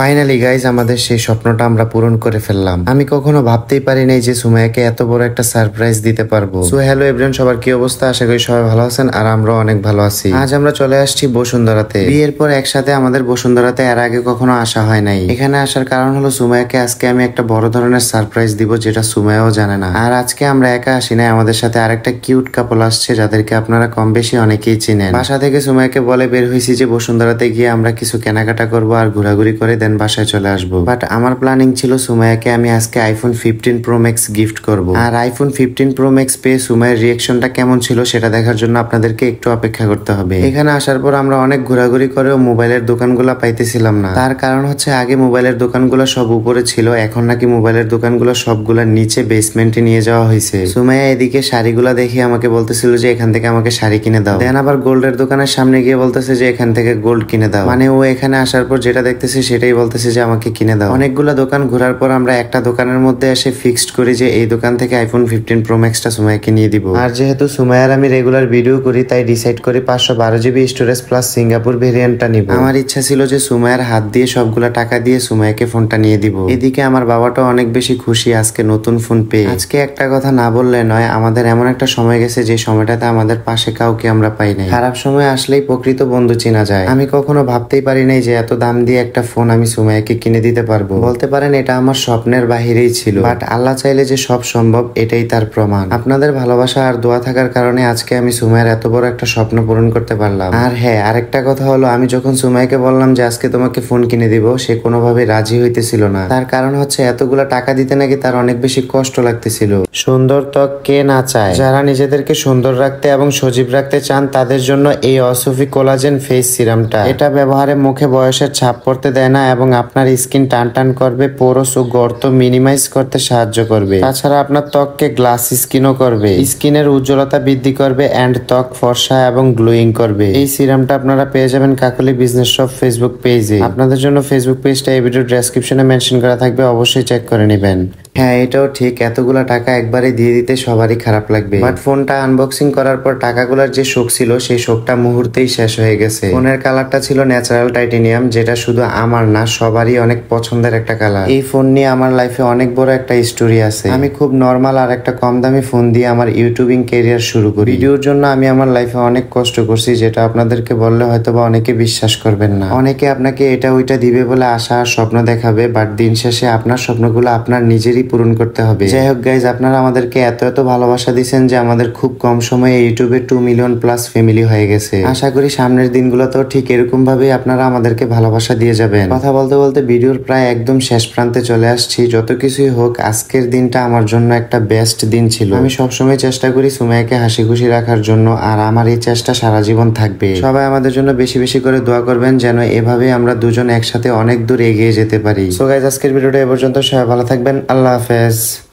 finally guys আমাদের সেই স্বপ্নটা আমরা পূরণ করে ফেললাম আমি কখনো ভাবতেই পারি নাই যে সুমাইয়াকে এত বড় একটা সারপ্রাইজ দিতে পারবো সো হ্যালো এভরিওয়ান সবার কি অবস্থা আশা করি সবাই ভালো আছেন আর আমরা অনেক ভালো আছি আজ আমরা চলে আসছি বসুন্ধরাতে বিয়ের পর একসাথে আমাদের বসুন্ধরাতে এর আগে কখনো আসা হয় নাই এখানে আসার কারণ হলো সুমাইয়াকে আজকে আমি একটা বড় ধরনের সারপ্রাইজ দিব যেটা সুমাইয়াও জানে না আর আজকে আমরা একা আসি নাই আমাদের সাথে আরেকটা কিউট কাপল আসছে যাদেরকে আপনারা কম বেশি অনেকেই চিনেন বাসা থেকে সুমাইয়াকে বলে বের হয়েছি যে বসুন্ধরাতে গিয়ে আমরা কিছু কেনাকাটা করবো আর ঘোরাঘুরি করে দেন দেন বাসায় চলে আসবো বাট আমার প্ল্যানিং ছিল সুমাইয়াকে আমি আজকে iPhone fifteen Pro Max gift করব আর আইফোন ফিফটিন প্রো ম্যাক্স পেয়ে সুমায়ের রিয়েকশনটা কেমন ছিল সেটা দেখার জন্য আপনাদেরকে একটু অপেক্ষা করতে হবে এখানে আসার পর আমরা অনেক ঘোরাঘুরি করেও মোবাইলের দোকানগুলো পাইতেছিলাম না তার কারণ হচ্ছে আগে মোবাইলের দোকানগুলো সব উপরে ছিল এখন নাকি মোবাইলের দোকানগুলো সবগুলো নিচে বেসমেন্টে নিয়ে যাওয়া হয়েছে সুমাইয়া এদিকে শাড়িগুলো দেখে আমাকে বলতেছিল যে এখান থেকে আমাকে শাড়ি কিনে দাও দেন আবার গোল্ডের দোকানের সামনে গিয়ে বলতেছে যে এখান থেকে গোল্ড কিনে দাও মানে ও এখানে আসার পর যেটা দেখতেছে সেটাই বলতেছে যে আমাকে কিনে দাও অনেকগুলো দোকান ঘোরার পর আমরা একটা দোকানের মধ্যে এসে ফিক্সড করি যে এই দোকান থেকে আইফোন ফিফটিন প্রো ম্যাক্সটা সুমাইকে নিয়ে দিব আর যেহেতু সুমাইয়ার আমি রেগুলার ভিডিও করি তাই ডিসাইড করি পাঁচশো বারো জিবি স্টোরেজ প্লাস সিঙ্গাপুর ভেরিয়েন্টটা নিব আমার ইচ্ছা ছিল যে সুমাইয়ার হাত দিয়ে সবগুলা টাকা দিয়ে সুমাইকে ফোনটা নিয়ে দিব এদিকে আমার বাবাটা অনেক বেশি খুশি আজকে নতুন ফোন পেয়ে আজকে একটা কথা না বললে নয় আমাদের এমন একটা সময় গেছে যে সময়টাতে আমাদের পাশে কাউকে আমরা পাই নাই খারাপ সময় আসলেই প্রকৃত বন্ধু চেনা যায় আমি কখনো ভাবতেই পারি নাই যে এত দাম দিয়ে একটা ফোন আমি সুমাইয়াকে কিনে দিতে পারবো বলতে পারেন এটা আমার স্বপ্নের বাহিরেই ছিল বাট আল্লাহ চাইলে যে সব সম্ভব এটাই তার প্রমাণ আপনাদের ভালোবাসা আর দোয়া থাকার কারণে আজকে আমি সুমাইয়ের এত বড় একটা স্বপ্ন পূরণ করতে পারলাম আর হ্যাঁ আরেকটা কথা হলো আমি যখন সুমাইকে বললাম যে আজকে তোমাকে ফোন কিনে দিব সে কোনোভাবে রাজি হইতেছিল না তার কারণ হচ্ছে এতগুলো টাকা দিতে নাকি তার অনেক বেশি কষ্ট লাগতেছিল সুন্দর ত্বক কে না চায় যারা নিজেদেরকে সুন্দর রাখতে এবং সজীব রাখতে চান তাদের জন্য এই অসুফি কোলাজেন ফেস সিরামটা এটা ব্যবহারে মুখে বয়সের ছাপ পড়তে দেয় না এবং আপনার স্কিন টান টান করবে পোরস ও গর্ত মিনিমাইজ করতে সাহায্য করবে তাছাড়া আপনার ত্বককে গ্লাস স্কিনও করবে স্কিনের উজ্জ্বলতা বৃদ্ধি করবে অ্যান্ড ত্বক ফর্সা এবং গ্লোয়িং করবে এই সিরামটা আপনারা পেয়ে যাবেন কাকলি বিজনেস শপ ফেসবুক পেজে আপনাদের জন্য ফেসবুক পেজটা এই ভিডিও ডেসক্রিপশনে মেনশন করা থাকবে অবশ্যই চেক করে নেবেন হ্যাঁ এটাও ঠিক এতগুলা টাকা একবারে দিয়ে দিতে সবারই খারাপ লাগবে বাট ফোনটা আনবক্সিং করার পর টাকাগুলার যে শোক ছিল সেই শোকটা মুহূর্তেই শেষ হয়ে গেছে ফোনের কালারটা ছিল ন্যাচারাল টাইটেনিয়াম যেটা শুধু আমার না সবারই অনেক পছন্দের একটা কালার এই ফোন নিয়ে আমার লাইফে অনেক বড় একটা স্টোরি আছে আমি খুব নর্মাল আর একটা কম দামি ফোন দিয়ে আমার ইউটিউবিং কেরিয়ার শুরু করি ভিডিওর জন্য আমি আমার লাইফে অনেক কষ্ট করছি যেটা আপনাদেরকে বললে হয়তো বা অনেকে বিশ্বাস করবেন না অনেকে আপনাকে এটা ওইটা দিবে বলে আশা আর স্বপ্ন দেখাবে বাট দিন শেষে আপনার স্বপ্নগুলো আপনার নিজেরই পূরণ করতে হবে যাই হোক গাইজ আপনারা আমাদেরকে এত এত ভালোবাসা দিচ্ছেন যে আমাদের খুব কম সময়ে ইউটিউবে টু মিলিয়ন প্লাস ফ্যামিলি হয়ে গেছে আশা করি সামনের দিনগুলোতেও ঠিক এরকম ভাবে আপনারা আমাদেরকে ভালোবাসা দিয়ে যাবেন কথা বলতে বলতে ভিডিওর প্রায় একদম শেষ প্রান্তে চলে আসছি যত কিছুই হোক আজকের দিনটা আমার জন্য একটা বেস্ট দিন ছিল আমি সবসময় চেষ্টা করি সুমাইয়াকে হাসি খুশি রাখার জন্য আর আমার এই চেষ্টা সারা জীবন থাকবে সবাই আমাদের জন্য বেশি বেশি করে দোয়া করবেন যেন এভাবে আমরা দুজন একসাথে অনেক দূর এগিয়ে যেতে পারি সো গাইজ আজকের ভিডিওটা এ পর্যন্ত সবাই ভালো থাকবেন আল্লাহ office